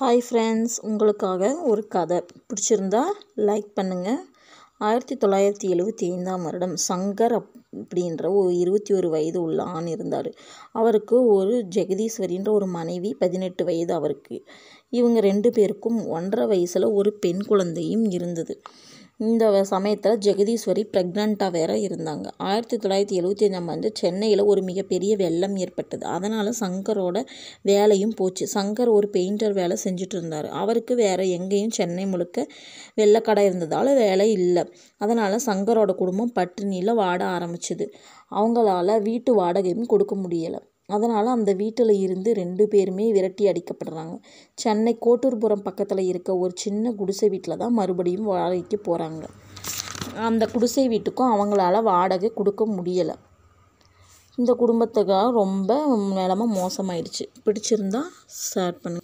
hi friends உங்களுக்காக ஒரு கதை பிடிச்சிருந்தா லைக் பண்ணுங்கள் ஆயிரத்தி தொள்ளாயிரத்தி எழுபத்தி ஐந்தாம் வருடம் சங்கர் அப் அப்படின்ற ஒரு இருபத்தி ஒரு வயது உள்ள ஆண் இருந்தார் அவருக்கு ஒரு ஜெகதீஸ்வரின்ற ஒரு மனைவி பதினெட்டு வயது அவருக்கு இவங்க ரெண்டு பேருக்கும் ஒன்றரை வயசில் ஒரு பெண் குழந்தையும் இருந்தது இந்த சமயத்தில் ஜெகதீஸ்வரி ப்ரெக்னண்ட்டாக வேற இருந்தாங்க ஆயிரத்தி தொள்ளாயிரத்தி எழுபத்தி ஐந்தாம் ஆண்டு சென்னையில் ஒரு மிகப்பெரிய வெள்ளம் ஏற்பட்டது அதனால் சங்கரோட வேலையும் போச்சு சங்கர் ஒரு பெயிண்டர் வேலை செஞ்சுட்டு இருந்தார் அவருக்கு வேறு எங்கேயும் சென்னை முழுக்க வெள்ளக்கடை இருந்ததால் வேலை இல்லை அதனால் சங்கரோட குடும்பம் பட்டினியில் வாட ஆரம்பிச்சுது அவங்களால வீட்டு வாடகையும் கொடுக்க முடியலை அதனால் அந்த வீட்டில் இருந்து ரெண்டு பேருமே விரட்டி அடிக்கப்படுறாங்க சென்னை கோட்டூர்புரம் பக்கத்தில் இருக்க ஒரு சின்ன குடிசை வீட்டில் தான் மறுபடியும் வாடகைக்கு போகிறாங்க அந்த குடிசை வீட்டுக்கும் அவங்களால வாடகை கொடுக்க முடியலை இந்த குடும்பத்துக்காக ரொம்ப நிலமை மோசமாயிடுச்சு பிடிச்சிருந்தா ஷேர் பண்ணுங்கள்